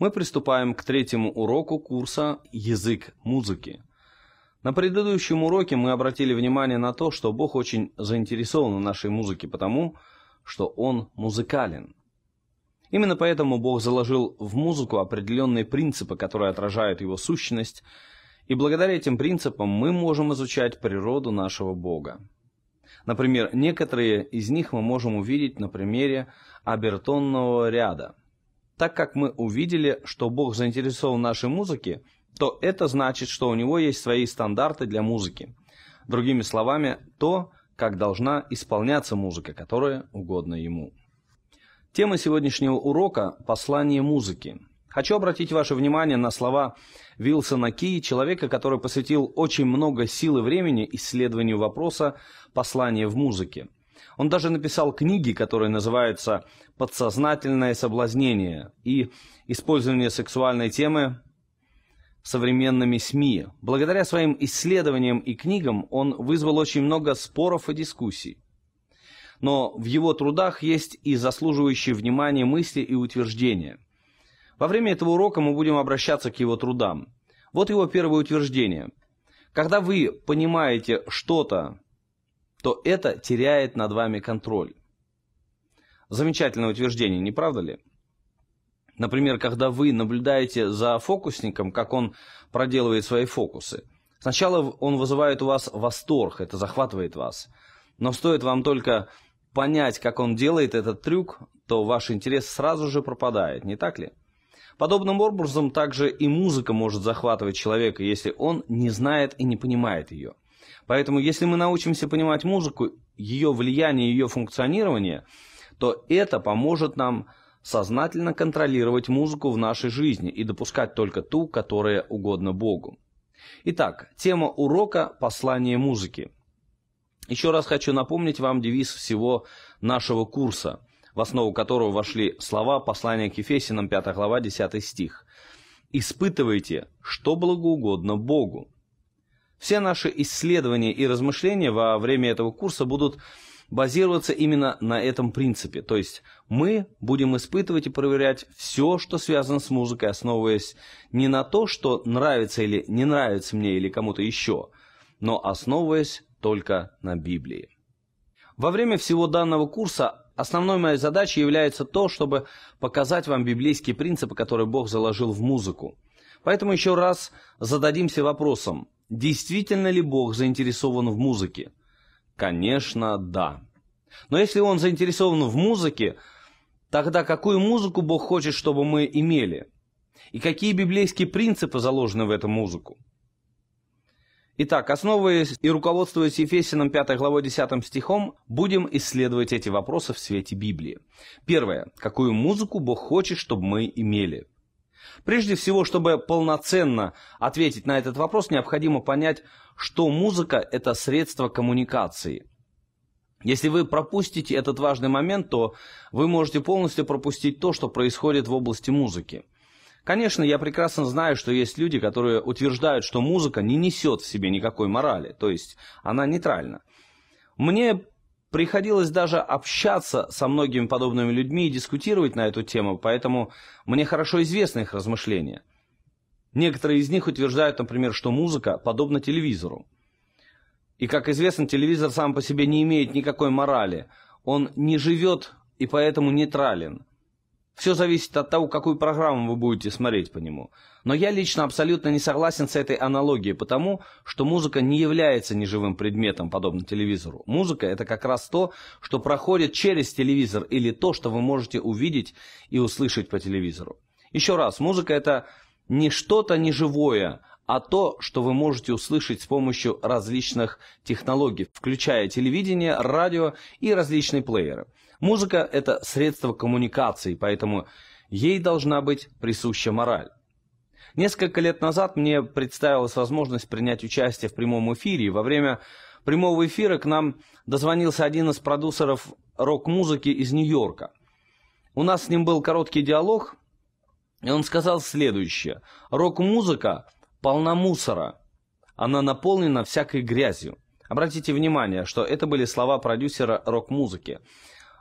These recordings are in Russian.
мы приступаем к третьему уроку курса «Язык музыки». На предыдущем уроке мы обратили внимание на то, что Бог очень заинтересован в нашей музыке, потому что Он музыкален. Именно поэтому Бог заложил в музыку определенные принципы, которые отражают Его сущность, и благодаря этим принципам мы можем изучать природу нашего Бога. Например, некоторые из них мы можем увидеть на примере обертонного ряда – так как мы увидели, что Бог заинтересован в нашей музыке, то это значит, что у него есть свои стандарты для музыки. Другими словами, то, как должна исполняться музыка, которая угодна ему. Тема сегодняшнего урока – послание музыки. Хочу обратить ваше внимание на слова Вилсона Ки, человека, который посвятил очень много сил и времени исследованию вопроса послания в музыке». Он даже написал книги, которые называются подсознательное соблазнение и использование сексуальной темы современными СМИ. Благодаря своим исследованиям и книгам он вызвал очень много споров и дискуссий. Но в его трудах есть и заслуживающие внимания мысли и утверждения. Во время этого урока мы будем обращаться к его трудам. Вот его первое утверждение. Когда вы понимаете что-то, то это теряет над вами контроль. Замечательное утверждение, не правда ли? Например, когда вы наблюдаете за фокусником, как он проделывает свои фокусы. Сначала он вызывает у вас восторг, это захватывает вас. Но стоит вам только понять, как он делает этот трюк, то ваш интерес сразу же пропадает, не так ли? Подобным образом также и музыка может захватывать человека, если он не знает и не понимает ее. Поэтому если мы научимся понимать музыку, ее влияние, ее функционирование – то это поможет нам сознательно контролировать музыку в нашей жизни и допускать только ту, которая угодна Богу. Итак, тема урока – послание музыки. Еще раз хочу напомнить вам девиз всего нашего курса, в основу которого вошли слова послания к Ефесинам, 5 глава, 10 стих. «Испытывайте, что благоугодно Богу». Все наши исследования и размышления во время этого курса будут базироваться именно на этом принципе. То есть мы будем испытывать и проверять все, что связано с музыкой, основываясь не на то, что нравится или не нравится мне или кому-то еще, но основываясь только на Библии. Во время всего данного курса основной моей задачей является то, чтобы показать вам библейские принципы, которые Бог заложил в музыку. Поэтому еще раз зададимся вопросом, действительно ли Бог заинтересован в музыке? Конечно, да. Но если он заинтересован в музыке, тогда какую музыку Бог хочет, чтобы мы имели? И какие библейские принципы заложены в эту музыку? Итак, основываясь и руководствуясь Ефесиным 5 главой 10 стихом, будем исследовать эти вопросы в свете Библии. Первое. Какую музыку Бог хочет, чтобы мы имели? Прежде всего, чтобы полноценно ответить на этот вопрос, необходимо понять, что музыка – это средство коммуникации. Если вы пропустите этот важный момент, то вы можете полностью пропустить то, что происходит в области музыки. Конечно, я прекрасно знаю, что есть люди, которые утверждают, что музыка не несет в себе никакой морали, то есть она нейтральна. Мне Приходилось даже общаться со многими подобными людьми и дискутировать на эту тему, поэтому мне хорошо известны их размышления. Некоторые из них утверждают, например, что музыка подобна телевизору. И, как известно, телевизор сам по себе не имеет никакой морали. Он не живет и поэтому нейтрален – все зависит от того, какую программу вы будете смотреть по нему. Но я лично абсолютно не согласен с этой аналогией, потому что музыка не является неживым предметом, подобно телевизору. Музыка – это как раз то, что проходит через телевизор или то, что вы можете увидеть и услышать по телевизору. Еще раз, музыка – это не что-то неживое, а то, что вы можете услышать с помощью различных технологий, включая телевидение, радио и различные плееры – Музыка – это средство коммуникации, поэтому ей должна быть присуща мораль. Несколько лет назад мне представилась возможность принять участие в прямом эфире. Во время прямого эфира к нам дозвонился один из продюсеров рок-музыки из Нью-Йорка. У нас с ним был короткий диалог, и он сказал следующее. «Рок-музыка полна мусора. Она наполнена всякой грязью». Обратите внимание, что это были слова продюсера рок-музыки.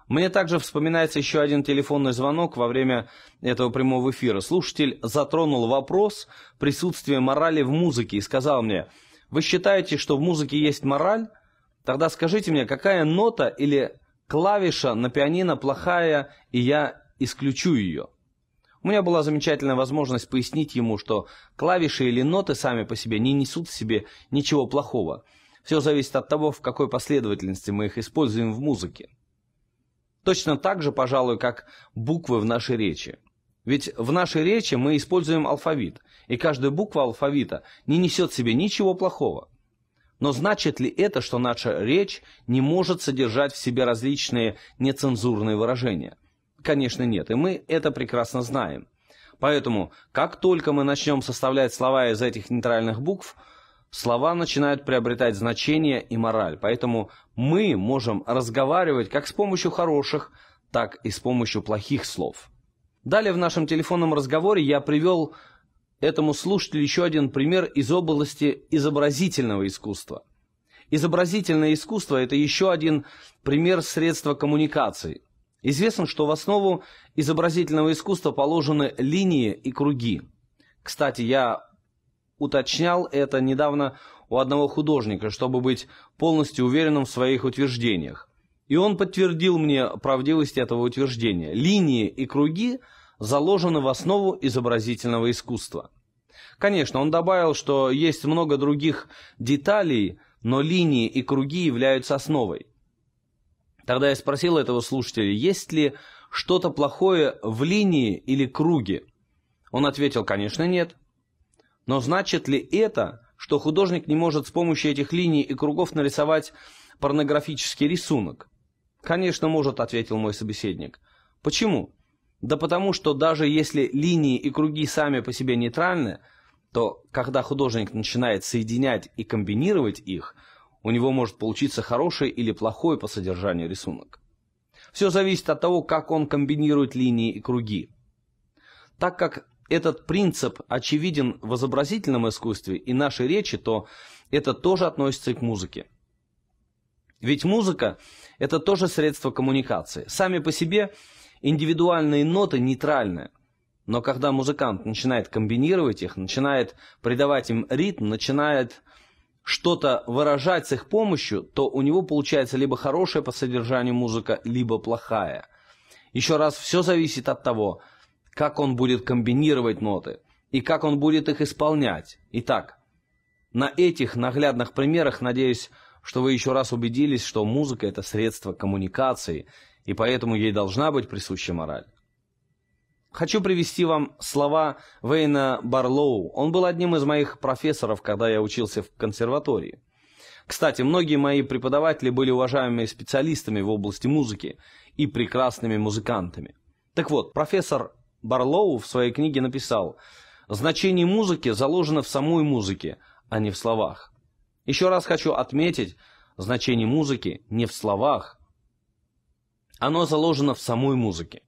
Мне также вспоминается еще один телефонный звонок во время этого прямого эфира. Слушатель затронул вопрос присутствия морали в музыке и сказал мне, вы считаете, что в музыке есть мораль? Тогда скажите мне, какая нота или клавиша на пианино плохая, и я исключу ее? У меня была замечательная возможность пояснить ему, что клавиши или ноты сами по себе не несут в себе ничего плохого. Все зависит от того, в какой последовательности мы их используем в музыке. Точно так же, пожалуй, как буквы в нашей речи. Ведь в нашей речи мы используем алфавит, и каждая буква алфавита не несет в себе ничего плохого. Но значит ли это, что наша речь не может содержать в себе различные нецензурные выражения? Конечно нет, и мы это прекрасно знаем. Поэтому, как только мы начнем составлять слова из этих нейтральных букв – слова начинают приобретать значение и мораль. Поэтому мы можем разговаривать как с помощью хороших, так и с помощью плохих слов. Далее в нашем телефонном разговоре я привел этому слушателю еще один пример из области изобразительного искусства. Изобразительное искусство – это еще один пример средства коммуникации. Известно, что в основу изобразительного искусства положены линии и круги. Кстати, я уточнял это недавно у одного художника, чтобы быть полностью уверенным в своих утверждениях. И он подтвердил мне правдивость этого утверждения. Линии и круги заложены в основу изобразительного искусства. Конечно, он добавил, что есть много других деталей, но линии и круги являются основой. Тогда я спросил этого слушателя, есть ли что-то плохое в линии или круге? Он ответил, конечно, нет. Но значит ли это, что художник не может с помощью этих линий и кругов нарисовать порнографический рисунок? Конечно, может, ответил мой собеседник. Почему? Да потому что даже если линии и круги сами по себе нейтральны, то когда художник начинает соединять и комбинировать их, у него может получиться хороший или плохой по содержанию рисунок. Все зависит от того, как он комбинирует линии и круги. Так как этот принцип очевиден в изобразительном искусстве и нашей речи, то это тоже относится и к музыке. Ведь музыка – это тоже средство коммуникации. Сами по себе индивидуальные ноты нейтральны. Но когда музыкант начинает комбинировать их, начинает придавать им ритм, начинает что-то выражать с их помощью, то у него получается либо хорошая по содержанию музыка, либо плохая. Еще раз, все зависит от того, как он будет комбинировать ноты и как он будет их исполнять. Итак, на этих наглядных примерах, надеюсь, что вы еще раз убедились, что музыка – это средство коммуникации, и поэтому ей должна быть присуща мораль. Хочу привести вам слова Вейна Барлоу. Он был одним из моих профессоров, когда я учился в консерватории. Кстати, многие мои преподаватели были уважаемыми специалистами в области музыки и прекрасными музыкантами. Так вот, профессор Барлоу в своей книге написал «Значение музыки заложено в самой музыке, а не в словах». Еще раз хочу отметить, значение музыки не в словах, оно заложено в самой музыке.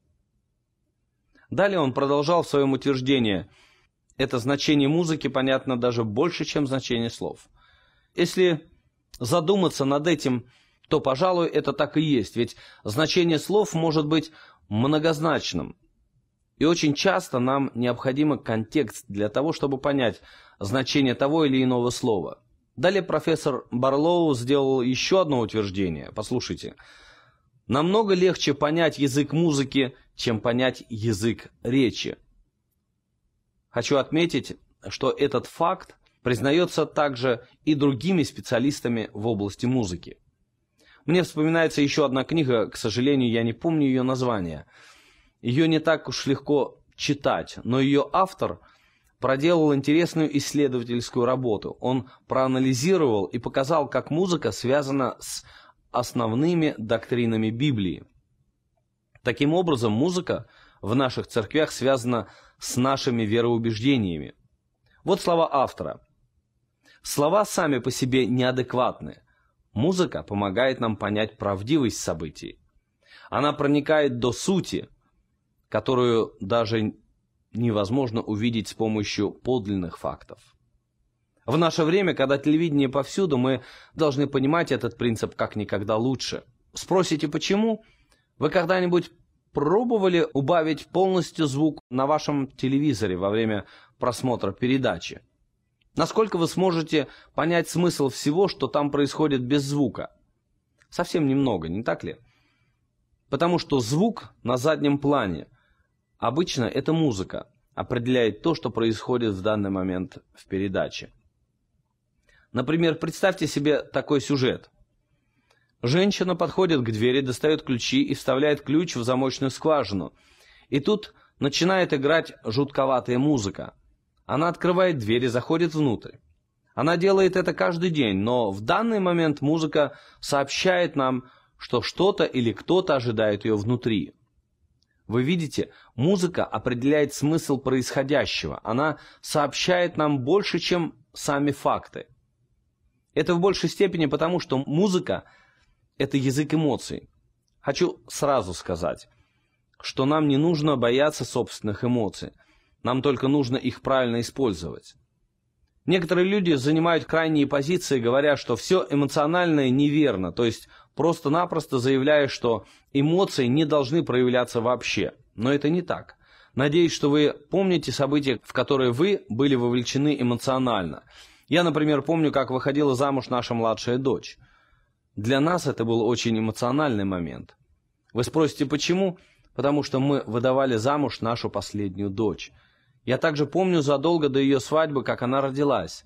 Далее он продолжал в своем утверждении, это значение музыки понятно даже больше, чем значение слов. Если задуматься над этим, то, пожалуй, это так и есть, ведь значение слов может быть многозначным. И очень часто нам необходим контекст для того, чтобы понять значение того или иного слова. Далее профессор Барлоу сделал еще одно утверждение. Послушайте. Намного легче понять язык музыки, чем понять язык речи. Хочу отметить, что этот факт признается также и другими специалистами в области музыки. Мне вспоминается еще одна книга, к сожалению, я не помню ее название – ее не так уж легко читать, но ее автор проделал интересную исследовательскую работу. Он проанализировал и показал, как музыка связана с основными доктринами Библии. Таким образом, музыка в наших церквях связана с нашими вероубеждениями. Вот слова автора. Слова сами по себе неадекватны. Музыка помогает нам понять правдивость событий. Она проникает до сути – которую даже невозможно увидеть с помощью подлинных фактов. В наше время, когда телевидение повсюду, мы должны понимать этот принцип как никогда лучше. Спросите, почему? Вы когда-нибудь пробовали убавить полностью звук на вашем телевизоре во время просмотра передачи? Насколько вы сможете понять смысл всего, что там происходит без звука? Совсем немного, не так ли? Потому что звук на заднем плане – Обычно эта музыка определяет то, что происходит в данный момент в передаче. Например, представьте себе такой сюжет. Женщина подходит к двери, достает ключи и вставляет ключ в замочную скважину. И тут начинает играть жутковатая музыка. Она открывает дверь и заходит внутрь. Она делает это каждый день, но в данный момент музыка сообщает нам, что что-то или кто-то ожидает ее внутри – вы видите, музыка определяет смысл происходящего, она сообщает нам больше, чем сами факты. Это в большей степени потому, что музыка – это язык эмоций. Хочу сразу сказать, что нам не нужно бояться собственных эмоций, нам только нужно их правильно использовать. Некоторые люди занимают крайние позиции, говоря, что все эмоциональное неверно, то есть просто-напросто заявляя, что эмоции не должны проявляться вообще. Но это не так. Надеюсь, что вы помните события, в которые вы были вовлечены эмоционально. Я, например, помню, как выходила замуж наша младшая дочь. Для нас это был очень эмоциональный момент. Вы спросите, почему? Потому что мы выдавали замуж нашу последнюю дочь. Я также помню задолго до ее свадьбы, как она родилась.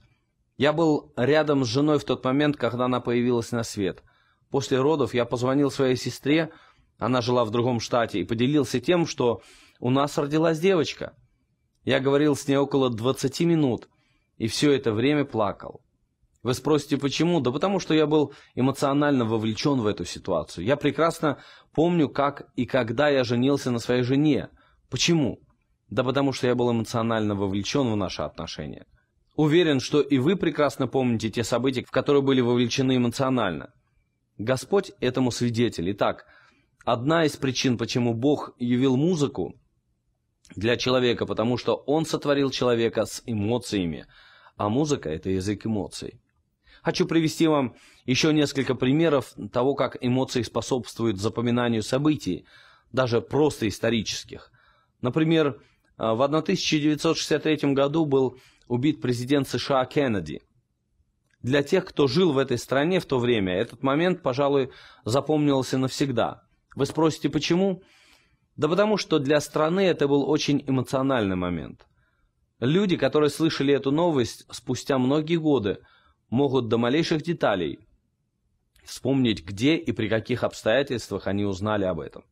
Я был рядом с женой в тот момент, когда она появилась на свет – после родов я позвонил своей сестре, она жила в другом штате, и поделился тем, что у нас родилась девочка. Я говорил с ней около 20 минут, и все это время плакал. Вы спросите, почему? Да потому что я был эмоционально вовлечен в эту ситуацию. Я прекрасно помню, как и когда я женился на своей жене. Почему? Да потому что я был эмоционально вовлечен в наши отношения. Уверен, что и вы прекрасно помните те события, в которые были вовлечены эмоционально – Господь этому свидетель. Итак, одна из причин, почему Бог явил музыку для человека, потому что Он сотворил человека с эмоциями, а музыка – это язык эмоций. Хочу привести вам еще несколько примеров того, как эмоции способствуют запоминанию событий, даже просто исторических. Например, э, в 1963 году был убит президент США Кеннеди – для тех, кто жил в этой стране в то время, этот момент, пожалуй, запомнился навсегда. Вы спросите, почему? Да потому что для страны это был очень эмоциональный момент. Люди, которые слышали эту новость спустя многие годы, могут до малейших деталей вспомнить, где и при каких обстоятельствах они узнали об этом.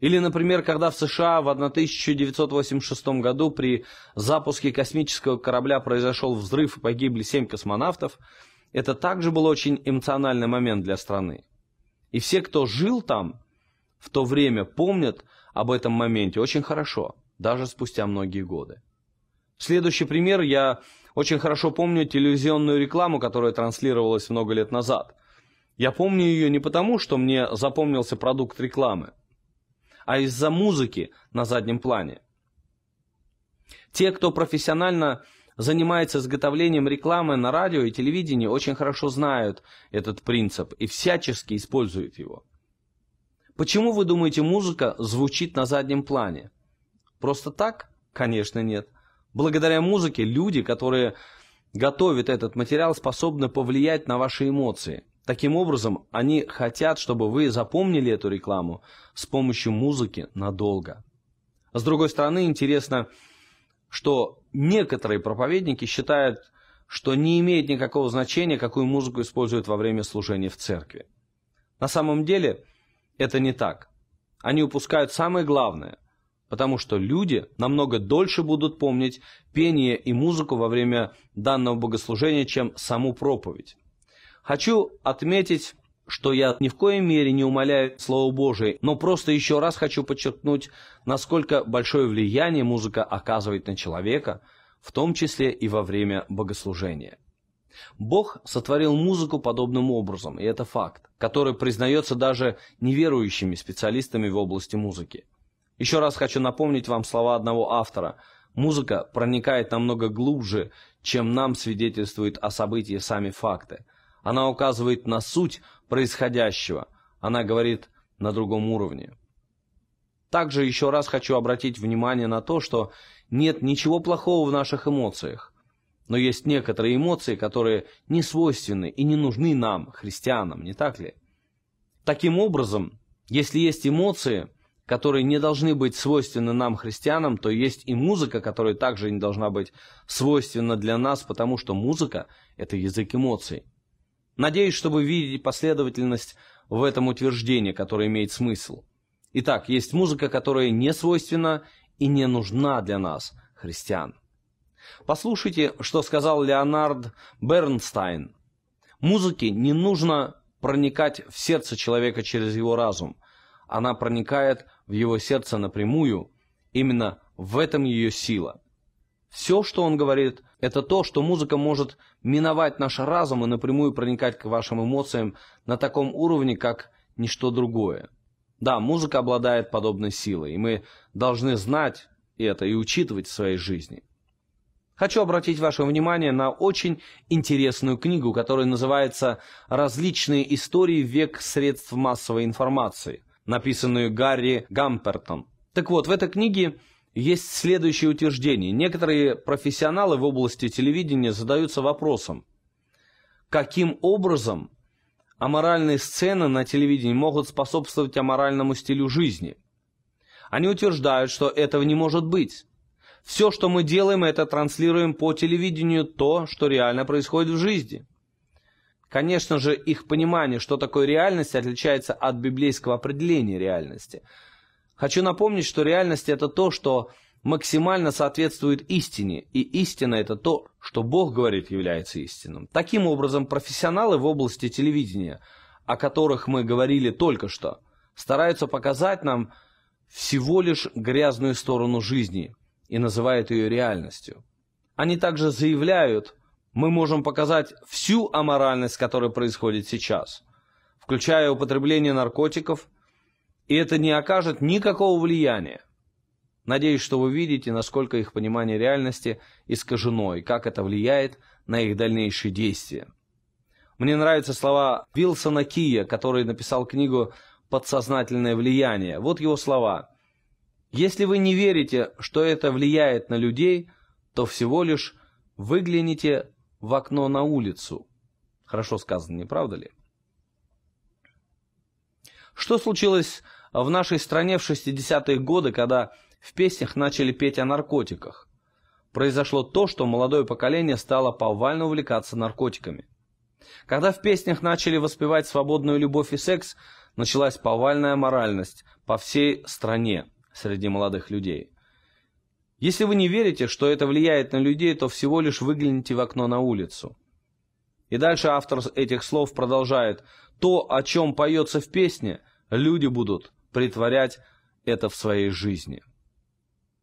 Или, например, когда в США в 1986 году при запуске космического корабля произошел взрыв и погибли семь космонавтов, это также был очень эмоциональный момент для страны. И все, кто жил там в то время, помнят об этом моменте очень хорошо, даже спустя многие годы. Следующий пример. Я очень хорошо помню телевизионную рекламу, которая транслировалась много лет назад. Я помню ее не потому, что мне запомнился продукт рекламы – а из-за музыки на заднем плане. Те, кто профессионально занимается изготовлением рекламы на радио и телевидении, очень хорошо знают этот принцип и всячески используют его. Почему, вы думаете, музыка звучит на заднем плане? Просто так? Конечно, нет. Благодаря музыке люди, которые готовят этот материал, способны повлиять на ваши эмоции. Таким образом, они хотят, чтобы вы запомнили эту рекламу с помощью музыки надолго. С другой стороны, интересно, что некоторые проповедники считают, что не имеет никакого значения, какую музыку используют во время служения в церкви. На самом деле это не так. Они упускают самое главное, потому что люди намного дольше будут помнить пение и музыку во время данного богослужения, чем саму проповедь. Хочу отметить что я ни в коей мере не умоляю Слово Божие, но просто еще раз хочу подчеркнуть, насколько большое влияние музыка оказывает на человека, в том числе и во время богослужения. Бог сотворил музыку подобным образом, и это факт, который признается даже неверующими специалистами в области музыки. Еще раз хочу напомнить вам слова одного автора. Музыка проникает намного глубже, чем нам свидетельствуют о событии сами факты – она указывает на суть происходящего. Она говорит на другом уровне. Также еще раз хочу обратить внимание на то, что нет ничего плохого в наших эмоциях. Но есть некоторые эмоции, которые не свойственны и не нужны нам, христианам, не так ли? Таким образом, если есть эмоции, которые не должны быть свойственны нам, христианам, то есть и музыка, которая также не должна быть свойственна для нас, потому что музыка – это язык эмоций. Надеюсь, чтобы видеть последовательность в этом утверждении, которое имеет смысл. Итак, есть музыка, которая не свойственна и не нужна для нас, христиан. Послушайте, что сказал Леонард Бернстайн. Музыке не нужно проникать в сердце человека через его разум. Она проникает в его сердце напрямую. Именно в этом ее сила. Все, что он говорит, это то, что музыка может миновать наш разум и напрямую проникать к вашим эмоциям на таком уровне, как ничто другое. Да, музыка обладает подобной силой, и мы должны знать это и учитывать в своей жизни. Хочу обратить ваше внимание на очень интересную книгу, которая называется «Различные истории век средств массовой информации», написанную Гарри Гампертом. Так вот, в этой книге есть следующее утверждение. Некоторые профессионалы в области телевидения задаются вопросом, каким образом аморальные сцены на телевидении могут способствовать аморальному стилю жизни. Они утверждают, что этого не может быть. Все, что мы делаем, это транслируем по телевидению то, что реально происходит в жизни. Конечно же, их понимание, что такое реальность, отличается от библейского определения реальности – Хочу напомнить, что реальность – это то, что максимально соответствует истине, и истина – это то, что Бог говорит является истинным. Таким образом, профессионалы в области телевидения, о которых мы говорили только что, стараются показать нам всего лишь грязную сторону жизни и называют ее реальностью. Они также заявляют, мы можем показать всю аморальность, которая происходит сейчас, включая употребление наркотиков – и это не окажет никакого влияния. Надеюсь, что вы видите, насколько их понимание реальности искажено и как это влияет на их дальнейшие действия. Мне нравятся слова Вилсона Кия, который написал книгу «Подсознательное влияние». Вот его слова. «Если вы не верите, что это влияет на людей, то всего лишь выгляните в окно на улицу». Хорошо сказано, не правда ли? Что случилось в нашей стране в 60-е годы, когда в песнях начали петь о наркотиках. Произошло то, что молодое поколение стало повально увлекаться наркотиками. Когда в песнях начали воспевать свободную любовь и секс, началась повальная моральность по всей стране среди молодых людей. Если вы не верите, что это влияет на людей, то всего лишь выгляните в окно на улицу. И дальше автор этих слов продолжает. То, о чем поется в песне, люди будут притворять это в своей жизни.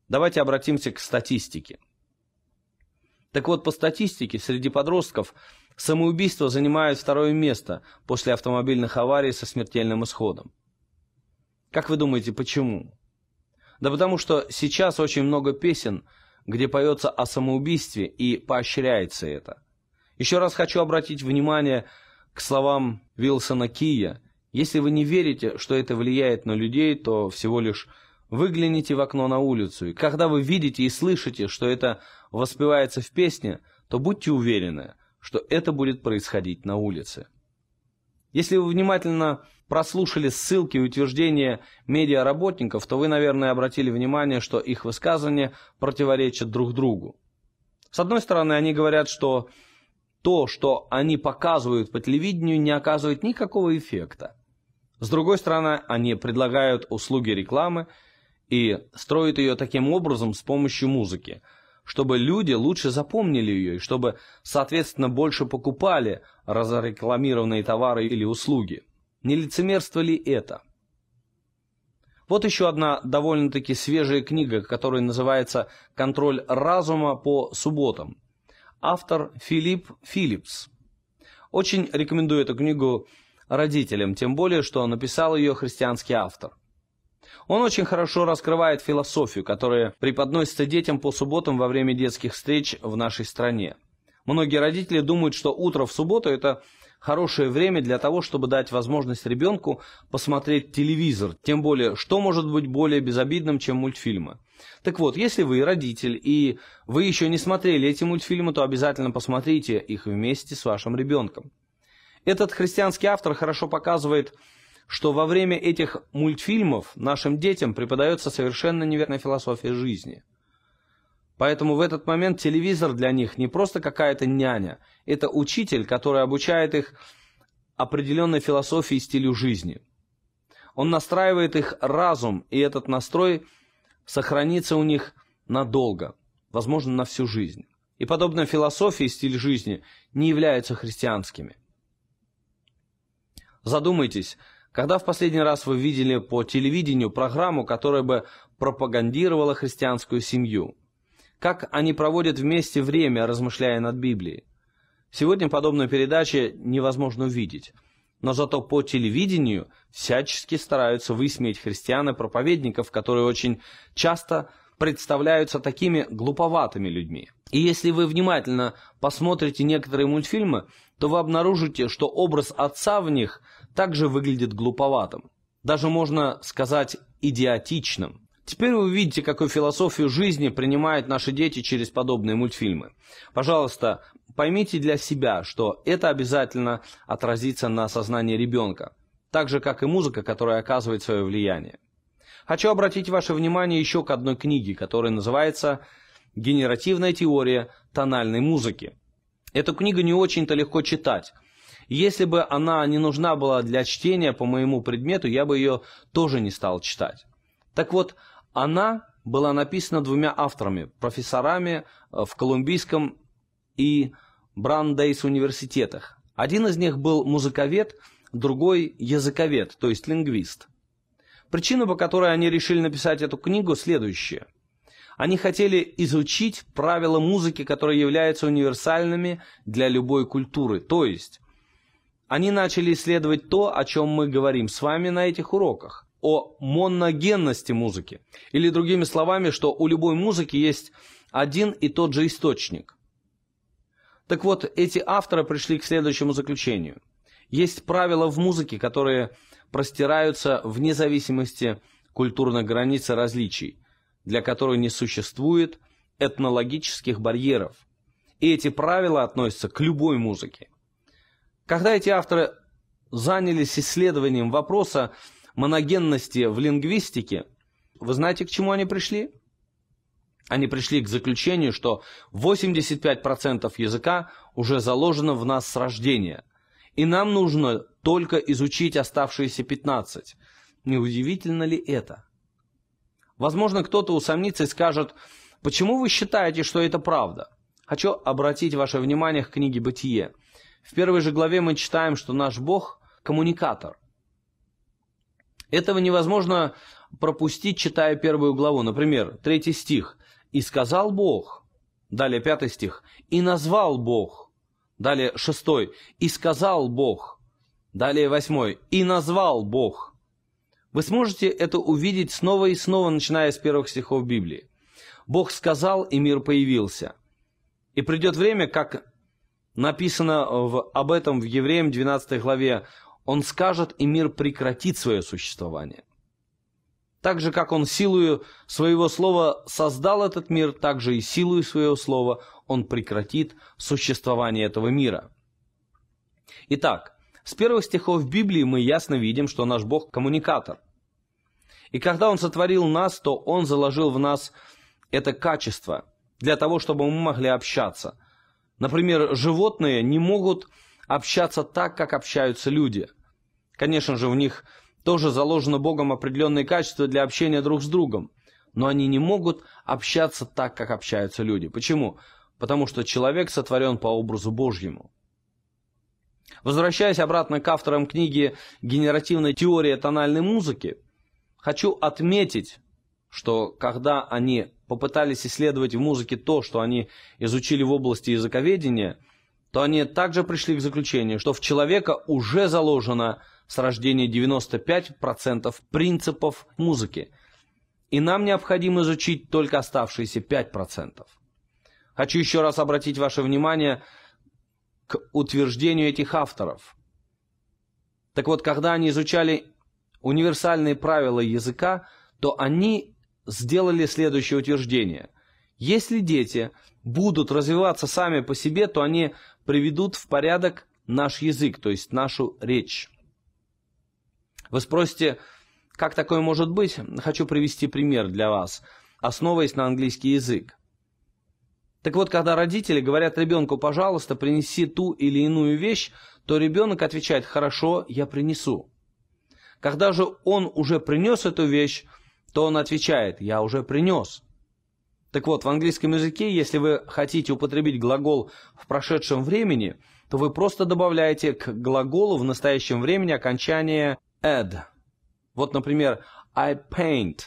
Давайте обратимся к статистике. Так вот, по статистике, среди подростков самоубийство занимает второе место после автомобильных аварий со смертельным исходом. Как вы думаете, почему? Да потому что сейчас очень много песен, где поется о самоубийстве и поощряется это. Еще раз хочу обратить внимание к словам Вилсона Кия – если вы не верите, что это влияет на людей, то всего лишь выгляните в окно на улицу, и когда вы видите и слышите, что это воспевается в песне, то будьте уверены, что это будет происходить на улице. Если вы внимательно прослушали ссылки и утверждения медиаработников, то вы, наверное, обратили внимание, что их высказывания противоречат друг другу. С одной стороны, они говорят, что то, что они показывают по телевидению, не оказывает никакого эффекта. С другой стороны, они предлагают услуги рекламы и строят ее таким образом с помощью музыки, чтобы люди лучше запомнили ее и чтобы, соответственно, больше покупали разрекламированные товары или услуги. Не лицемерство ли это? Вот еще одна довольно-таки свежая книга, которая называется «Контроль разума по субботам». Автор Филипп Филлипс. Очень рекомендую эту книгу родителям, тем более, что написал ее христианский автор. Он очень хорошо раскрывает философию, которая преподносится детям по субботам во время детских встреч в нашей стране. Многие родители думают, что утро в субботу – это хорошее время для того, чтобы дать возможность ребенку посмотреть телевизор, тем более, что может быть более безобидным, чем мультфильмы. Так вот, если вы родитель и вы еще не смотрели эти мультфильмы, то обязательно посмотрите их вместе с вашим ребенком. Этот христианский автор хорошо показывает, что во время этих мультфильмов нашим детям преподается совершенно неверная философия жизни. Поэтому в этот момент телевизор для них не просто какая-то няня, это учитель, который обучает их определенной философии и стилю жизни. Он настраивает их разум, и этот настрой сохранится у них надолго, возможно, на всю жизнь. И подобная философия и стиль жизни не являются христианскими. Задумайтесь, когда в последний раз вы видели по телевидению программу, которая бы пропагандировала христианскую семью? Как они проводят вместе время, размышляя над Библией? Сегодня подобную передачи невозможно увидеть. Но зато по телевидению всячески стараются высмеять христиан и проповедников, которые очень часто представляются такими глуповатыми людьми. И если вы внимательно посмотрите некоторые мультфильмы, то вы обнаружите, что образ отца в них также выглядит глуповатым. Даже можно сказать идиотичным. Теперь вы увидите, какую философию жизни принимают наши дети через подобные мультфильмы. Пожалуйста, поймите для себя, что это обязательно отразится на сознании ребенка, так же, как и музыка, которая оказывает свое влияние. Хочу обратить ваше внимание еще к одной книге, которая называется «Генеративная теория тональной музыки», Эту книгу не очень-то легко читать. Если бы она не нужна была для чтения по моему предмету, я бы ее тоже не стал читать. Так вот, она была написана двумя авторами, профессорами э, в Колумбийском и Брандейс университетах. Один из них был музыковед, другой – языковед, то есть лингвист. Причина, по которой они решили написать эту книгу, следующая. Они хотели изучить правила музыки, которые являются универсальными для любой культуры. То есть они начали исследовать то, о чем мы говорим с вами на этих уроках о моногенности музыки. Или другими словами, что у любой музыки есть один и тот же источник. Так вот, эти авторы пришли к следующему заключению. Есть правила в музыке, которые простираются вне зависимости культурных границ и различий для которой не существует этнологических барьеров. И эти правила относятся к любой музыке. Когда эти авторы занялись исследованием вопроса моногенности в лингвистике, вы знаете, к чему они пришли? Они пришли к заключению, что 85% языка уже заложено в нас с рождения, и нам нужно только изучить оставшиеся 15. Не удивительно ли это? Возможно, кто-то усомнится и скажет, почему вы считаете, что это правда? Хочу обратить ваше внимание к книге «Бытие». В первой же главе мы читаем, что наш Бог – коммуникатор. Этого невозможно пропустить, читая первую главу. Например, третий стих. «И сказал Бог». Далее пятый стих. «И назвал Бог». Далее шестой. «И сказал Бог». Далее восьмой. «И назвал Бог». Вы сможете это увидеть снова и снова, начиная с первых стихов Библии. Бог сказал, и мир появился. И придет время, как написано в, об этом в Евреям 12 главе, Он скажет, и мир прекратит свое существование. Так же, как Он силою своего слова создал этот мир, так же и силою своего слова Он прекратит существование этого мира. Итак, с первых стихов Библии мы ясно видим, что наш Бог – коммуникатор. И когда Он сотворил нас, то Он заложил в нас это качество для того, чтобы мы могли общаться. Например, животные не могут общаться так, как общаются люди. Конечно же, в них тоже заложено Богом определенные качества для общения друг с другом, но они не могут общаться так, как общаются люди. Почему? Потому что человек сотворен по образу Божьему – Возвращаясь обратно к авторам книги «Генеративная теория тональной музыки», хочу отметить, что когда они попытались исследовать в музыке то, что они изучили в области языковедения, то они также пришли к заключению, что в человека уже заложено с рождения 95% принципов музыки, и нам необходимо изучить только оставшиеся 5%. Хочу еще раз обратить ваше внимание – к утверждению этих авторов. Так вот, когда они изучали универсальные правила языка, то они сделали следующее утверждение. Если дети будут развиваться сами по себе, то они приведут в порядок наш язык, то есть нашу речь. Вы спросите, как такое может быть? Хочу привести пример для вас, основываясь на английский язык. Так вот, когда родители говорят ребенку, пожалуйста, принеси ту или иную вещь, то ребенок отвечает, хорошо, я принесу. Когда же он уже принес эту вещь, то он отвечает, я уже принес. Так вот, в английском языке, если вы хотите употребить глагол в прошедшем времени, то вы просто добавляете к глаголу в настоящем времени окончание add. Вот, например, I paint,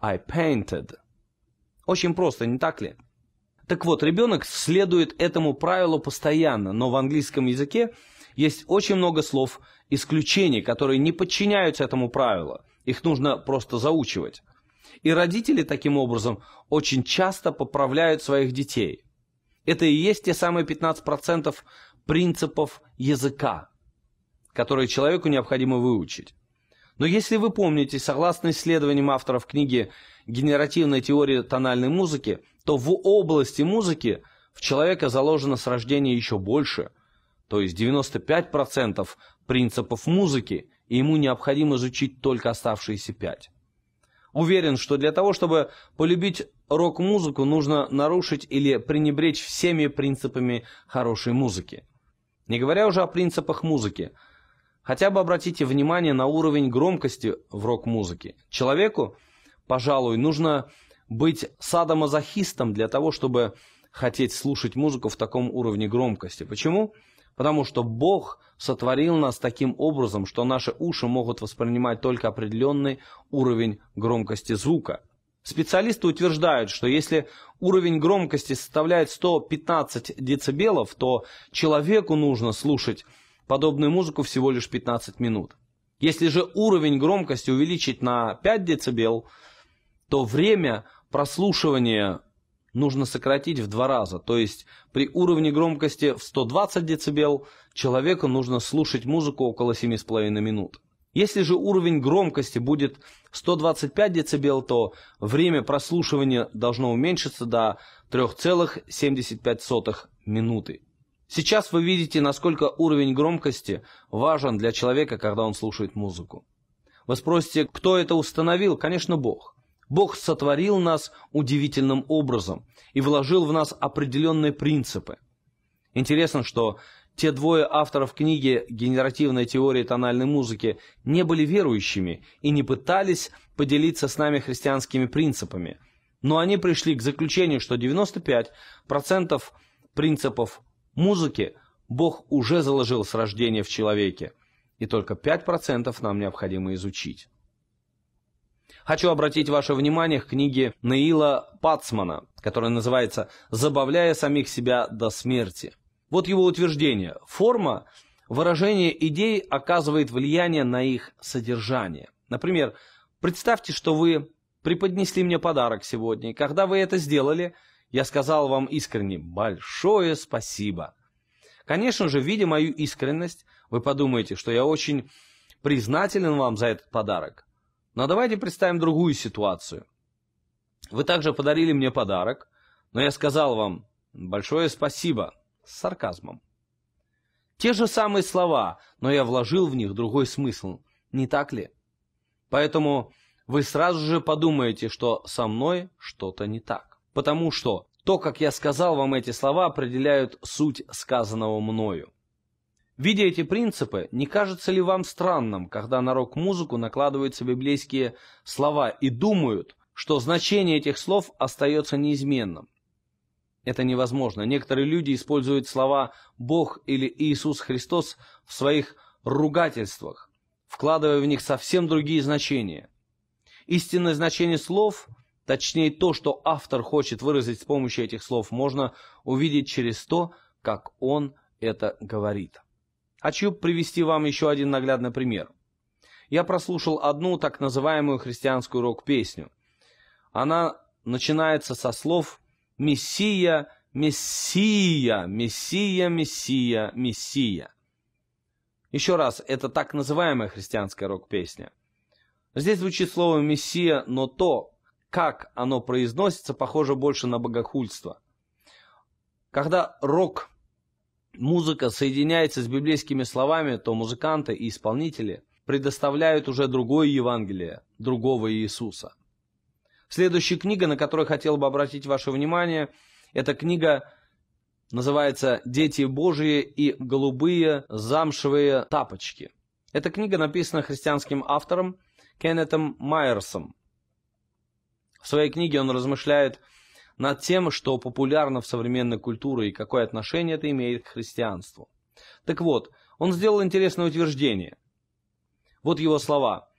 I painted. Очень просто, не так ли? Так вот, ребенок следует этому правилу постоянно, но в английском языке есть очень много слов исключений, которые не подчиняются этому правилу. Их нужно просто заучивать. И родители таким образом очень часто поправляют своих детей. Это и есть те самые 15% принципов языка, которые человеку необходимо выучить. Но если вы помните, согласно исследованиям авторов книги генеративной теории тональной музыки, то в области музыки в человека заложено с рождения еще больше. То есть 95% принципов музыки, и ему необходимо изучить только оставшиеся 5. Уверен, что для того, чтобы полюбить рок-музыку, нужно нарушить или пренебречь всеми принципами хорошей музыки. Не говоря уже о принципах музыки. Хотя бы обратите внимание на уровень громкости в рок-музыке. Человеку, пожалуй, нужно быть садомазохистом для того, чтобы хотеть слушать музыку в таком уровне громкости. Почему? Потому что Бог сотворил нас таким образом, что наши уши могут воспринимать только определенный уровень громкости звука. Специалисты утверждают, что если уровень громкости составляет 115 децибелов, то человеку нужно слушать подобную музыку всего лишь 15 минут. Если же уровень громкости увеличить на 5 децибел – то время прослушивания нужно сократить в два раза. То есть при уровне громкости в 120 дБ человеку нужно слушать музыку около 7,5 минут. Если же уровень громкости будет 125 дБ, то время прослушивания должно уменьшиться до 3,75 минуты. Сейчас вы видите, насколько уровень громкости важен для человека, когда он слушает музыку. Вы спросите, кто это установил? Конечно, Бог. Бог сотворил нас удивительным образом и вложил в нас определенные принципы. Интересно, что те двое авторов книги «Генеративная теория тональной музыки» не были верующими и не пытались поделиться с нами христианскими принципами. Но они пришли к заключению, что 95% принципов музыки Бог уже заложил с рождения в человеке, и только 5% нам необходимо изучить. Хочу обратить ваше внимание к книге Наила Пацмана, которая называется «Забавляя самих себя до смерти». Вот его утверждение. Форма выражения идей оказывает влияние на их содержание. Например, представьте, что вы преподнесли мне подарок сегодня, и когда вы это сделали, я сказал вам искренне «большое спасибо». Конечно же, видя мою искренность, вы подумаете, что я очень признателен вам за этот подарок. Но давайте представим другую ситуацию. Вы также подарили мне подарок, но я сказал вам «большое спасибо» с сарказмом. Те же самые слова, но я вложил в них другой смысл, не так ли? Поэтому вы сразу же подумаете, что со мной что-то не так. Потому что то, как я сказал вам эти слова, определяют суть сказанного мною. Видя эти принципы, не кажется ли вам странным, когда на рок-музыку накладываются библейские слова и думают, что значение этих слов остается неизменным? Это невозможно. Некоторые люди используют слова «Бог» или «Иисус Христос» в своих ругательствах, вкладывая в них совсем другие значения. Истинное значение слов, точнее то, что автор хочет выразить с помощью этих слов, можно увидеть через то, как он это говорит. Хочу привести вам еще один наглядный пример. Я прослушал одну так называемую христианскую рок-песню. Она начинается со слов «Мессия, Мессия, Мессия, Мессия, Мессия». Еще раз, это так называемая христианская рок-песня. Здесь звучит слово «мессия», но то, как оно произносится, похоже больше на богохульство. Когда рок музыка соединяется с библейскими словами, то музыканты и исполнители предоставляют уже другое Евангелие, другого Иисуса. Следующая книга, на которую хотел бы обратить ваше внимание, эта книга называется «Дети Божьи и голубые замшевые тапочки». Эта книга написана христианским автором Кеннетом Майерсом. В своей книге он размышляет о над тем, что популярно в современной культуре и какое отношение это имеет к христианству. Так вот, он сделал интересное утверждение. Вот его слова.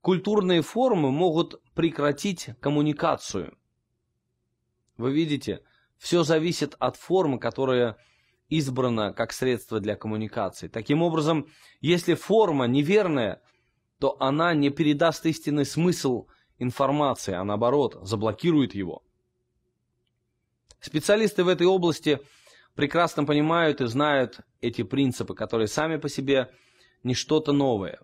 Культурные формы могут прекратить коммуникацию. Вы видите, все зависит от формы, которая избрана как средство для коммуникации. Таким образом, если форма неверная, то она не передаст истинный смысл информации, а наоборот, заблокирует его. Специалисты в этой области прекрасно понимают и знают эти принципы, которые сами по себе не что-то новое.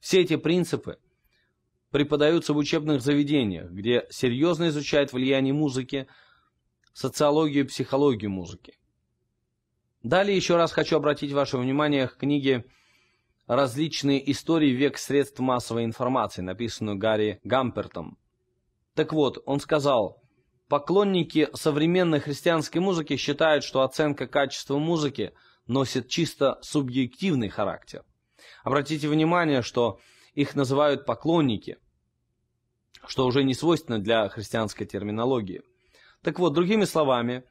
Все эти принципы преподаются в учебных заведениях, где серьезно изучают влияние музыки, социологию и психологию музыки. Далее еще раз хочу обратить ваше внимание к книге «Различные истории век средств массовой информации», написанную Гарри Гампертом. Так вот, он сказал, Поклонники современной христианской музыки считают, что оценка качества музыки носит чисто субъективный характер. Обратите внимание, что их называют поклонники, что уже не свойственно для христианской терминологии. Так вот, другими словами,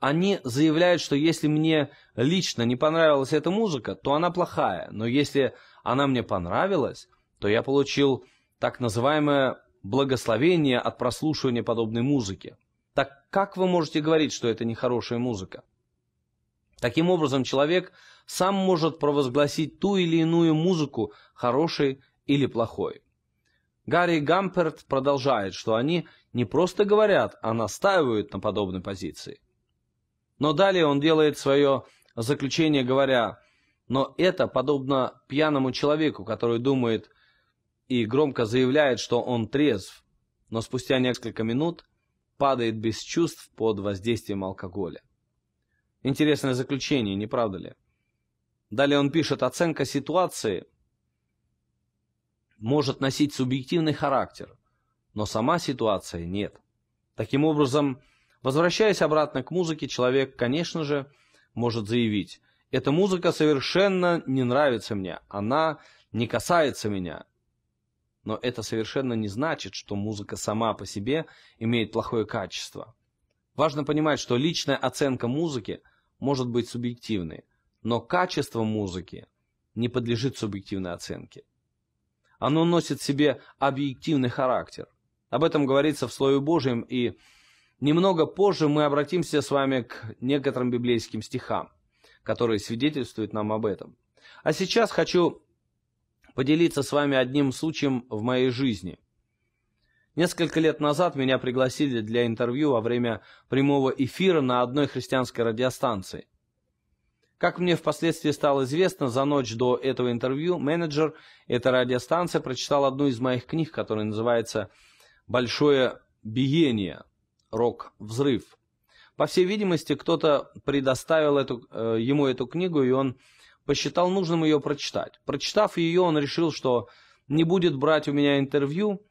они заявляют, что если мне лично не понравилась эта музыка, то она плохая, но если она мне понравилась, то я получил так называемое благословение от прослушивания подобной музыки. Так как вы можете говорить, что это нехорошая музыка? Таким образом, человек сам может провозгласить ту или иную музыку хорошей или плохой. Гарри Гамперт продолжает, что они не просто говорят, а настаивают на подобной позиции. Но далее он делает свое заключение, говоря, но это подобно пьяному человеку, который думает и громко заявляет, что он трезв, но спустя несколько минут падает без чувств под воздействием алкоголя. Интересное заключение, не правда ли? Далее он пишет, оценка ситуации может носить субъективный характер, но сама ситуация нет. Таким образом, возвращаясь обратно к музыке, человек, конечно же, может заявить, эта музыка совершенно не нравится мне, она не касается меня, но это совершенно не значит, что музыка сама по себе имеет плохое качество. Важно понимать, что личная оценка музыки может быть субъективной, но качество музыки не подлежит субъективной оценке. Оно носит в себе объективный характер. Об этом говорится в Слове Божьем, и немного позже мы обратимся с вами к некоторым библейским стихам, которые свидетельствуют нам об этом. А сейчас хочу поделиться с вами одним случаем в моей жизни. Несколько лет назад меня пригласили для интервью во время прямого эфира на одной христианской радиостанции. Как мне впоследствии стало известно, за ночь до этого интервью менеджер этой радиостанции прочитал одну из моих книг, которая называется «Большое биение. Рок-взрыв». По всей видимости, кто-то предоставил эту, э, ему эту книгу, и он посчитал нужным ее прочитать. Прочитав ее, он решил, что не будет брать у меня интервью,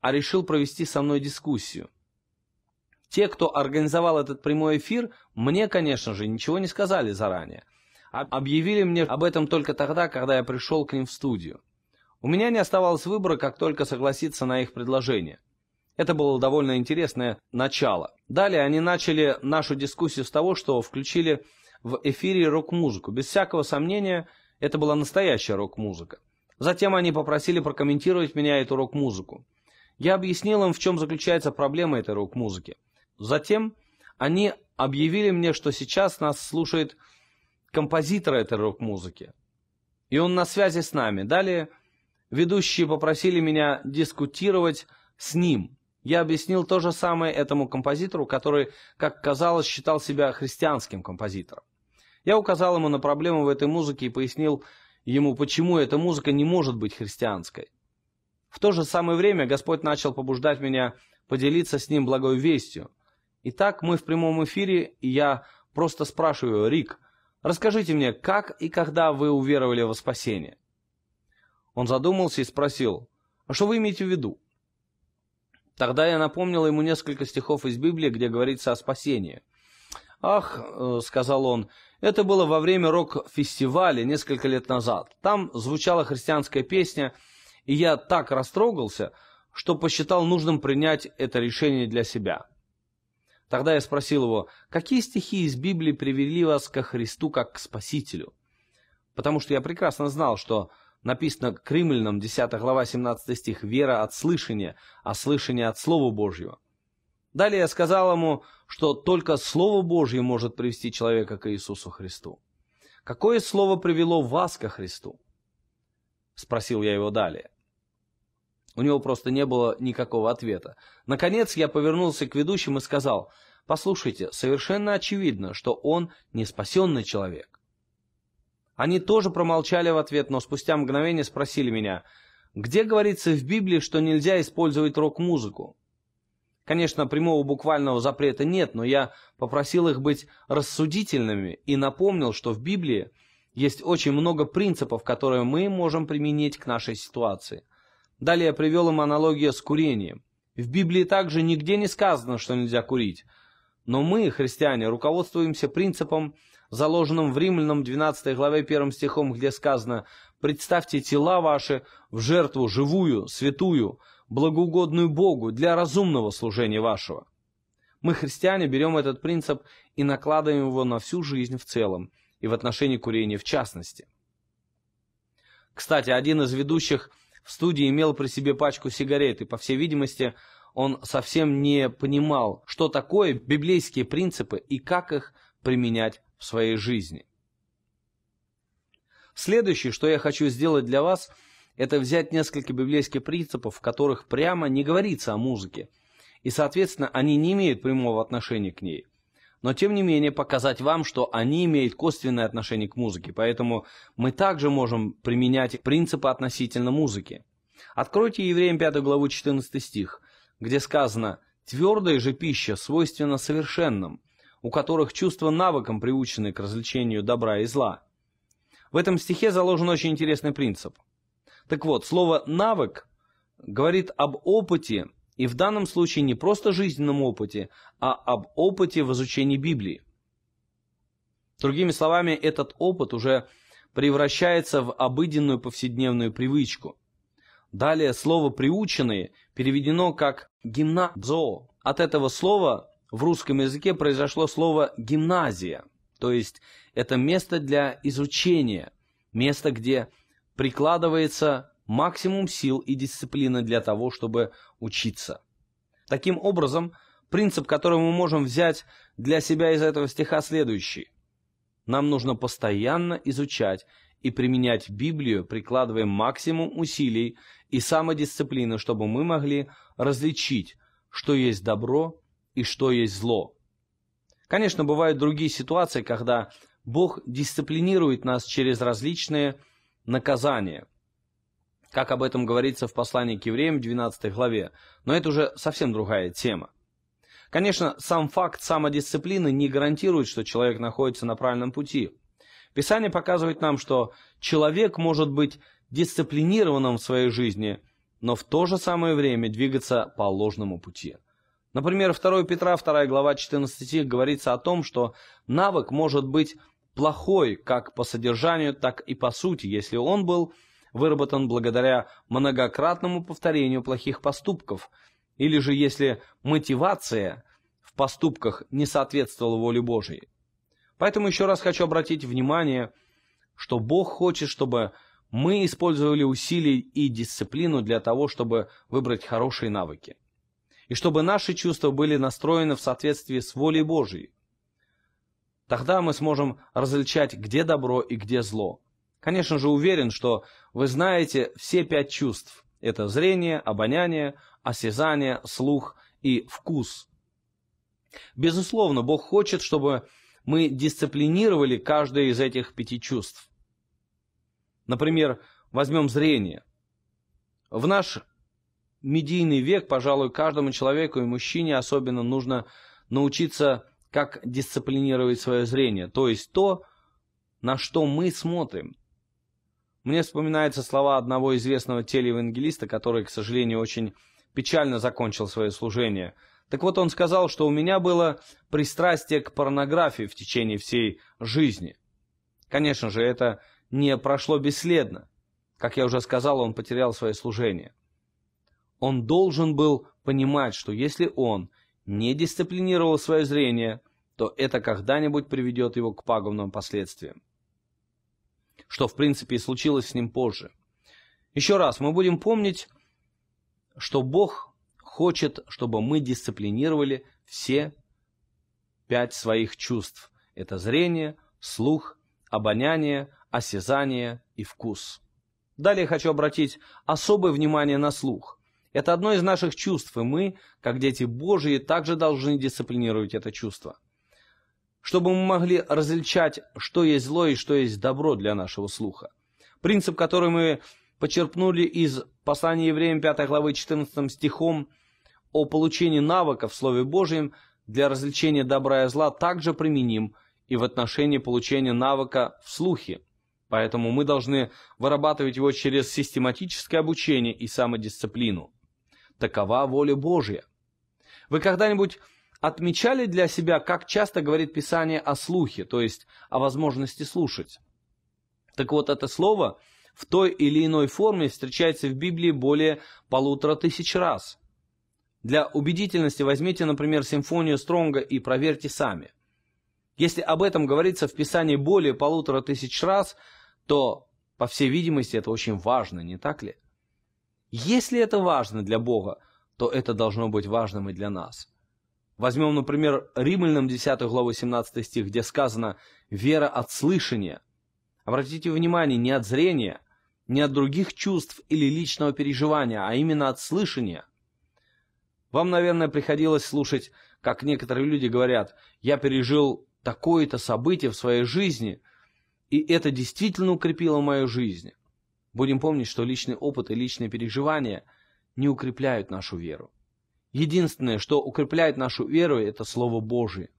а решил провести со мной дискуссию. Те, кто организовал этот прямой эфир, мне, конечно же, ничего не сказали заранее. Объявили мне об этом только тогда, когда я пришел к ним в студию. У меня не оставалось выбора, как только согласиться на их предложение. Это было довольно интересное начало. Далее они начали нашу дискуссию с того, что включили в эфире рок-музыку. Без всякого сомнения, это была настоящая рок-музыка. Затем они попросили прокомментировать меня эту рок-музыку. Я объяснил им, в чем заключается проблема этой рок-музыки. Затем они объявили мне, что сейчас нас слушает композитор этой рок-музыки. И он на связи с нами. Далее ведущие попросили меня дискутировать с ним. Я объяснил то же самое этому композитору, который, как казалось, считал себя христианским композитором. Я указал ему на проблему в этой музыке и пояснил ему, почему эта музыка не может быть христианской. В то же самое время Господь начал побуждать меня поделиться с ним благой вестью. Итак, мы в прямом эфире, и я просто спрашиваю, Рик, расскажите мне, как и когда вы уверовали во спасение? Он задумался и спросил, а что вы имеете в виду? Тогда я напомнил ему несколько стихов из Библии, где говорится о спасении. «Ах», э, — сказал он, это было во время рок-фестиваля несколько лет назад. Там звучала христианская песня, и я так растрогался, что посчитал нужным принять это решение для себя. Тогда я спросил его, какие стихи из Библии привели вас ко Христу как к Спасителю? Потому что я прекрасно знал, что написано к Римлянам, 10 глава, 17 стих, «Вера от слышания, а слышание от Слова Божьего». Далее я сказал ему, что только Слово Божье может привести человека к Иисусу Христу. «Какое слово привело вас ко Христу?» – спросил я его далее. У него просто не было никакого ответа. Наконец я повернулся к ведущим и сказал, «Послушайте, совершенно очевидно, что он не спасенный человек». Они тоже промолчали в ответ, но спустя мгновение спросили меня, «Где говорится в Библии, что нельзя использовать рок-музыку?» Конечно, прямого буквального запрета нет, но я попросил их быть рассудительными и напомнил, что в Библии есть очень много принципов, которые мы можем применить к нашей ситуации. Далее я привел им аналогию с курением. В Библии также нигде не сказано, что нельзя курить. Но мы, христиане, руководствуемся принципом, заложенным в Римлянам 12 главе 1 стихом, где сказано «Представьте тела ваши в жертву живую, святую, благоугодную Богу для разумного служения вашего. Мы, христиане, берем этот принцип и накладываем его на всю жизнь в целом, и в отношении курения в частности. Кстати, один из ведущих в студии имел при себе пачку сигарет, и, по всей видимости, он совсем не понимал, что такое библейские принципы и как их применять в своей жизни. Следующее, что я хочу сделать для вас – это взять несколько библейских принципов, в которых прямо не говорится о музыке, и, соответственно, они не имеют прямого отношения к ней. Но, тем не менее, показать вам, что они имеют косвенное отношение к музыке, поэтому мы также можем применять принципы относительно музыки. Откройте Евреям 5 главу 14 стих, где сказано «Твердая же пища свойственна совершенным, у которых чувства навыком приучены к развлечению добра и зла». В этом стихе заложен очень интересный принцип. Так вот, слово «навык» говорит об опыте, и в данном случае не просто жизненном опыте, а об опыте в изучении Библии. Другими словами, этот опыт уже превращается в обыденную повседневную привычку. Далее слово «приученные» переведено как «гимназо». От этого слова в русском языке произошло слово «гимназия», то есть это место для изучения, место, где прикладывается максимум сил и дисциплины для того, чтобы учиться. Таким образом, принцип, который мы можем взять для себя из этого стиха следующий. Нам нужно постоянно изучать и применять Библию, прикладывая максимум усилий и самодисциплины, чтобы мы могли различить, что есть добро и что есть зло. Конечно, бывают другие ситуации, когда Бог дисциплинирует нас через различные наказание. Как об этом говорится в послании к евреям 12 главе. Но это уже совсем другая тема. Конечно, сам факт самодисциплины не гарантирует, что человек находится на правильном пути. Писание показывает нам, что человек может быть дисциплинированным в своей жизни, но в то же самое время двигаться по ложному пути. Например, 2 Петра, 2 глава 14 стих говорится о том, что навык может быть плохой как по содержанию, так и по сути, если он был выработан благодаря многократному повторению плохих поступков, или же если мотивация в поступках не соответствовала воле Божьей. Поэтому еще раз хочу обратить внимание, что Бог хочет, чтобы мы использовали усилия и дисциплину для того, чтобы выбрать хорошие навыки. И чтобы наши чувства были настроены в соответствии с волей Божьей. Тогда мы сможем различать, где добро и где зло. Конечно же, уверен, что вы знаете все пять чувств. Это зрение, обоняние, осязание, слух и вкус. Безусловно, Бог хочет, чтобы мы дисциплинировали каждое из этих пяти чувств. Например, возьмем зрение. В наш медийный век, пожалуй, каждому человеку и мужчине особенно нужно научиться как дисциплинировать свое зрение, то есть то, на что мы смотрим. Мне вспоминаются слова одного известного телеевангелиста, который, к сожалению, очень печально закончил свое служение. Так вот, он сказал, что у меня было пристрастие к порнографии в течение всей жизни. Конечно же, это не прошло бесследно. Как я уже сказал, он потерял свое служение. Он должен был понимать, что если он не дисциплинировал свое зрение, то это когда-нибудь приведет его к пагубным последствиям. Что, в принципе, и случилось с ним позже. Еще раз, мы будем помнить, что Бог хочет, чтобы мы дисциплинировали все пять своих чувств. Это зрение, слух, обоняние, осязание и вкус. Далее хочу обратить особое внимание на слух – это одно из наших чувств, и мы, как дети Божии, также должны дисциплинировать это чувство. Чтобы мы могли различать, что есть зло и что есть добро для нашего слуха. Принцип, который мы почерпнули из послания евреям 5 главы 14 стихом о получении навыков в Слове Божьем для развлечения добра и зла, также применим и в отношении получения навыка в слухе. Поэтому мы должны вырабатывать его через систематическое обучение и самодисциплину. Такова воля Божья. Вы когда-нибудь отмечали для себя, как часто говорит Писание о слухе, то есть о возможности слушать? Так вот, это слово в той или иной форме встречается в Библии более полутора тысяч раз. Для убедительности возьмите, например, симфонию Стронга и проверьте сами. Если об этом говорится в Писании более полутора тысяч раз, то, по всей видимости, это очень важно, не так ли? Если это важно для Бога, то это должно быть важным и для нас. Возьмем, например, Римлянам 10 главу 17 стих, где сказано «вера от слышания». Обратите внимание, не от зрения, не от других чувств или личного переживания, а именно от слышания. Вам, наверное, приходилось слушать, как некоторые люди говорят, «я пережил такое-то событие в своей жизни, и это действительно укрепило мою жизнь». Будем помнить, что личный опыт и личные переживания не укрепляют нашу веру. Единственное, что укрепляет нашу веру, это Слово Божие.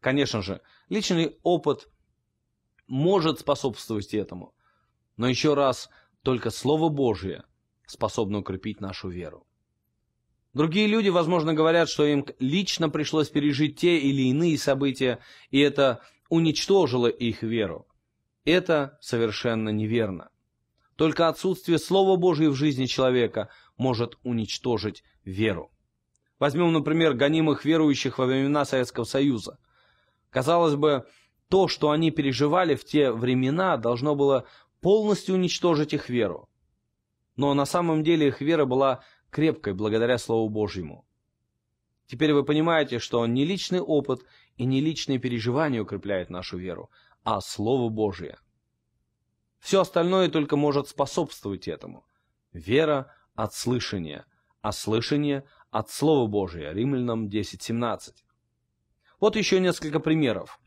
Конечно же, личный опыт может способствовать этому. Но еще раз, только Слово Божие способно укрепить нашу веру. Другие люди, возможно, говорят, что им лично пришлось пережить те или иные события, и это уничтожило их веру. Это совершенно неверно. Только отсутствие Слова Божьего в жизни человека может уничтожить веру. Возьмем, например, гонимых верующих во времена Советского Союза. Казалось бы, то, что они переживали в те времена, должно было полностью уничтожить их веру. Но на самом деле их вера была крепкой благодаря Слову Божьему. Теперь вы понимаете, что не личный опыт и не личные переживания укрепляют нашу веру, а Слово Божье – все остальное только может способствовать этому. Вера от слышания, а слышание от Слова Божия, Римлянам 10.17. Вот еще несколько примеров.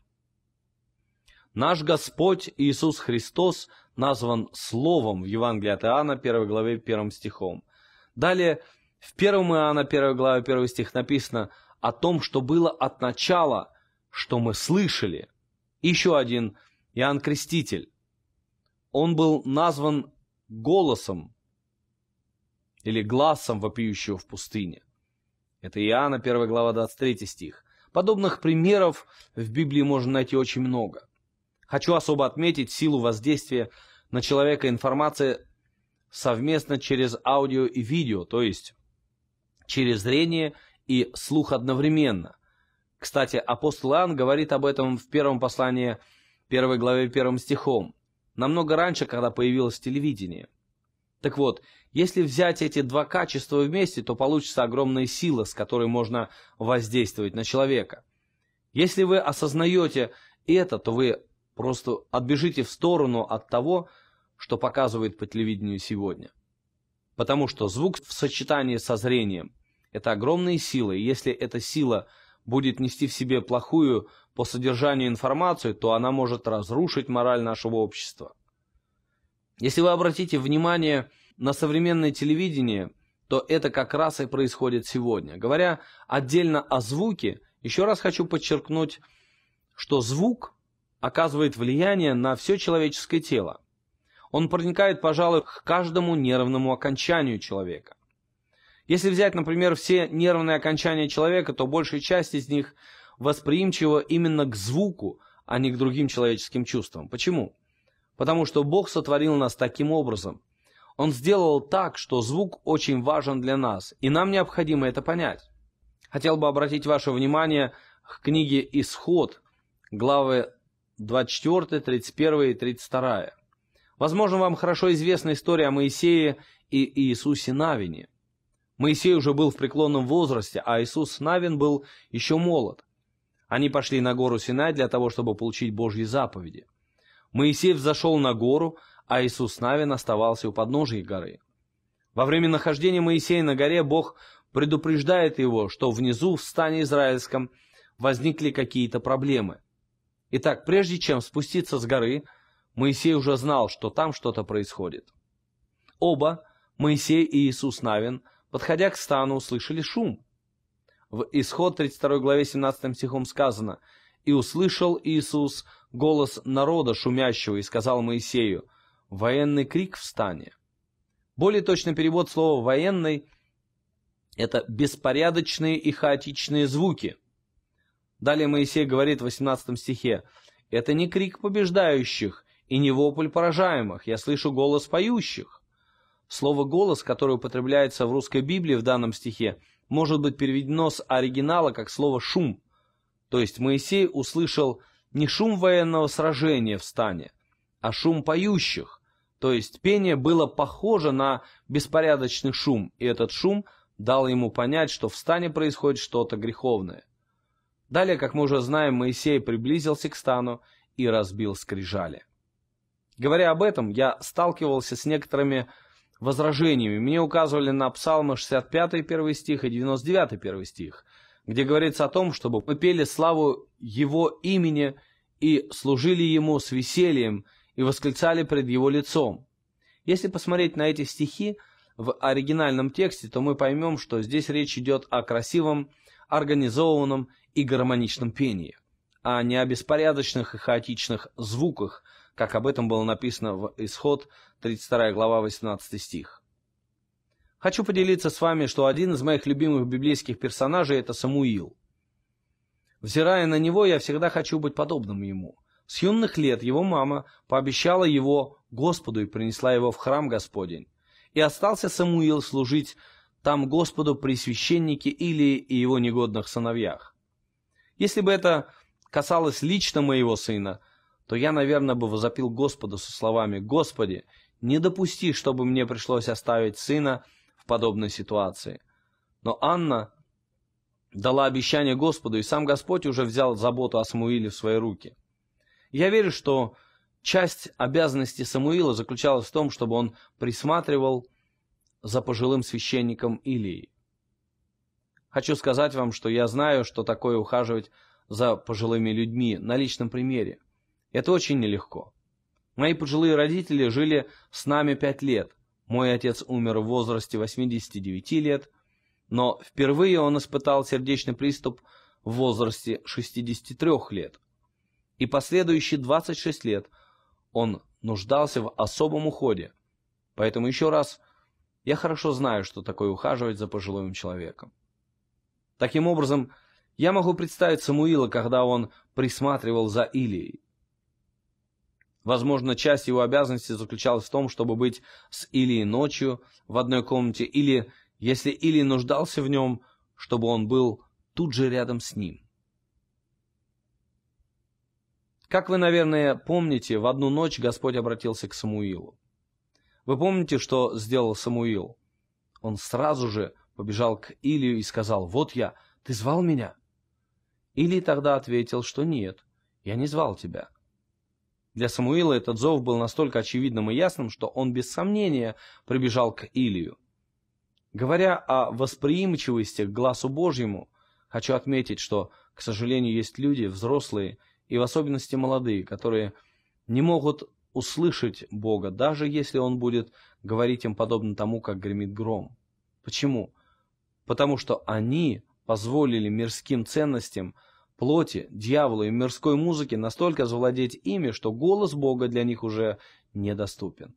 Наш Господь Иисус Христос назван Словом в Евангелии от Иоанна, 1 главе, 1 стихом. Далее, в 1 Иоанна, 1 главе, 1 стих написано о том, что было от начала, что мы слышали. Еще один Иоанн Креститель он был назван голосом или глазом вопиющего в пустыне. Это Иоанна 1 глава 23 стих. Подобных примеров в Библии можно найти очень много. Хочу особо отметить силу воздействия на человека информации совместно через аудио и видео, то есть через зрение и слух одновременно. Кстати, апостол Иоанн говорит об этом в первом послании, первой главе, первым стихом намного раньше, когда появилось телевидение. Так вот, если взять эти два качества вместе, то получится огромная сила, с которой можно воздействовать на человека. Если вы осознаете это, то вы просто отбежите в сторону от того, что показывает по телевидению сегодня. Потому что звук в сочетании со зрением – это огромная сила, и если эта сила – будет нести в себе плохую по содержанию информацию, то она может разрушить мораль нашего общества. Если вы обратите внимание на современное телевидение, то это как раз и происходит сегодня. Говоря отдельно о звуке, еще раз хочу подчеркнуть, что звук оказывает влияние на все человеческое тело. Он проникает, пожалуй, к каждому нервному окончанию человека. Если взять, например, все нервные окончания человека, то большая часть из них восприимчива именно к звуку, а не к другим человеческим чувствам. Почему? Потому что Бог сотворил нас таким образом. Он сделал так, что звук очень важен для нас, и нам необходимо это понять. Хотел бы обратить ваше внимание к книге «Исход», главы 24, 31 и 32. Возможно, вам хорошо известна история о Моисее и Иисусе Навине – Моисей уже был в преклонном возрасте, а Иисус Навин был еще молод. Они пошли на гору Синай для того, чтобы получить Божьи заповеди. Моисей взошел на гору, а Иисус Навин оставался у подножия горы. Во время нахождения Моисея на горе Бог предупреждает его, что внизу в стане израильском возникли какие-то проблемы. Итак, прежде чем спуститься с горы, Моисей уже знал, что там что-то происходит. Оба, Моисей и Иисус Навин – подходя к стану, услышали шум. В Исход 32 главе 17 стихом сказано «И услышал Иисус голос народа шумящего и сказал Моисею, военный крик в стане». Более точный перевод слова «военный» — это беспорядочные и хаотичные звуки. Далее Моисей говорит в 18 стихе «Это не крик побеждающих и не вопль поражаемых, я слышу голос поющих». Слово «голос», которое употребляется в русской Библии в данном стихе, может быть переведено с оригинала как слово «шум». То есть Моисей услышал не шум военного сражения в стане, а шум поющих. То есть пение было похоже на беспорядочный шум, и этот шум дал ему понять, что в стане происходит что-то греховное. Далее, как мы уже знаем, Моисей приблизился к стану и разбил скрижали. Говоря об этом, я сталкивался с некоторыми возражениями. Мне указывали на Псалмы 65 первый стих и 99 первый стих, где говорится о том, чтобы мы пели славу Его имени и служили Ему с весельем и восклицали пред Его лицом. Если посмотреть на эти стихи в оригинальном тексте, то мы поймем, что здесь речь идет о красивом, организованном и гармоничном пении, а не о беспорядочных и хаотичных звуках, как об этом было написано в «Исход» 32 глава, 18 стих. Хочу поделиться с вами, что один из моих любимых библейских персонажей – это Самуил. Взирая на него, я всегда хочу быть подобным ему. С юных лет его мама пообещала его Господу и принесла его в храм Господень. И остался Самуил служить там Господу при священнике или и его негодных сыновьях. Если бы это касалось лично моего сына, то я, наверное, бы возопил Господу со словами «Господи, не допусти, чтобы мне пришлось оставить сына в подобной ситуации. Но Анна дала обещание Господу, и сам Господь уже взял заботу о Самуиле в свои руки. Я верю, что часть обязанности Самуила заключалась в том, чтобы он присматривал за пожилым священником Илией. Хочу сказать вам, что я знаю, что такое ухаживать за пожилыми людьми на личном примере. Это очень нелегко. Мои пожилые родители жили с нами пять лет. Мой отец умер в возрасте 89 лет, но впервые он испытал сердечный приступ в возрасте 63 лет. И последующие 26 лет он нуждался в особом уходе. Поэтому еще раз, я хорошо знаю, что такое ухаживать за пожилым человеком. Таким образом, я могу представить Самуила, когда он присматривал за Илией. Возможно, часть его обязанностей заключалась в том, чтобы быть с Илией ночью в одной комнате, или, если Или нуждался в нем, чтобы он был тут же рядом с ним. Как вы, наверное, помните, в одну ночь Господь обратился к Самуилу. Вы помните, что сделал Самуил? Он сразу же побежал к Илию и сказал, «Вот я, ты звал меня?» Или тогда ответил, что «Нет, я не звал тебя». Для Самуила этот зов был настолько очевидным и ясным, что он без сомнения прибежал к Илию. Говоря о восприимчивости к глазу Божьему, хочу отметить, что, к сожалению, есть люди, взрослые и в особенности молодые, которые не могут услышать Бога, даже если Он будет говорить им подобно тому, как гремит гром. Почему? Потому что они позволили мирским ценностям – плоти, дьяволу и мирской музыке настолько завладеть ими, что голос Бога для них уже недоступен.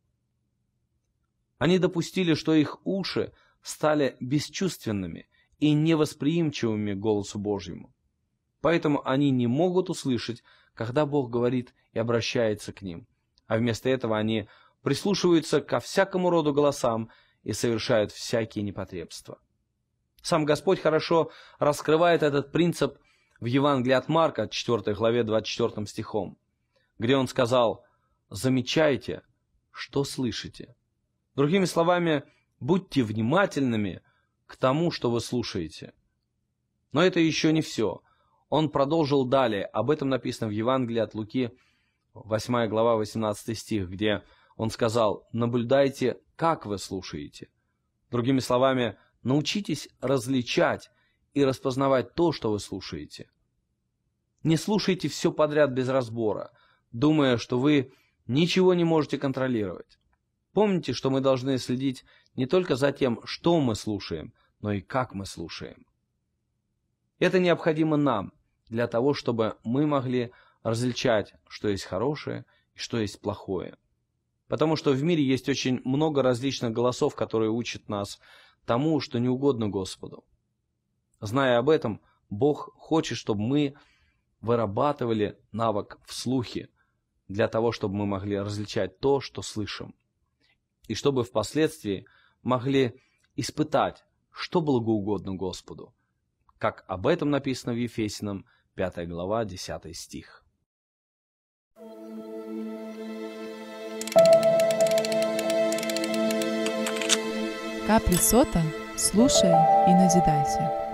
Они допустили, что их уши стали бесчувственными и невосприимчивыми голосу Божьему. Поэтому они не могут услышать, когда Бог говорит и обращается к ним, а вместо этого они прислушиваются ко всякому роду голосам и совершают всякие непотребства. Сам Господь хорошо раскрывает этот принцип – в Евангелии от Марка, 4 главе, 24 стихом, где он сказал «Замечайте, что слышите». Другими словами, будьте внимательными к тому, что вы слушаете. Но это еще не все. Он продолжил далее. Об этом написано в Евангелии от Луки, 8 глава, 18 стих, где он сказал «Наблюдайте, как вы слушаете». Другими словами, научитесь различать и распознавать то, что вы слушаете. Не слушайте все подряд без разбора, думая, что вы ничего не можете контролировать. Помните, что мы должны следить не только за тем, что мы слушаем, но и как мы слушаем. Это необходимо нам, для того, чтобы мы могли различать, что есть хорошее и что есть плохое. Потому что в мире есть очень много различных голосов, которые учат нас тому, что не угодно Господу. Зная об этом, Бог хочет, чтобы мы вырабатывали навык в слухе, для того, чтобы мы могли различать то, что слышим, и чтобы впоследствии могли испытать, что благоугодно Господу, как об этом написано в Ефесином 5 глава 10 стих. Капли сота слушай и назидайся.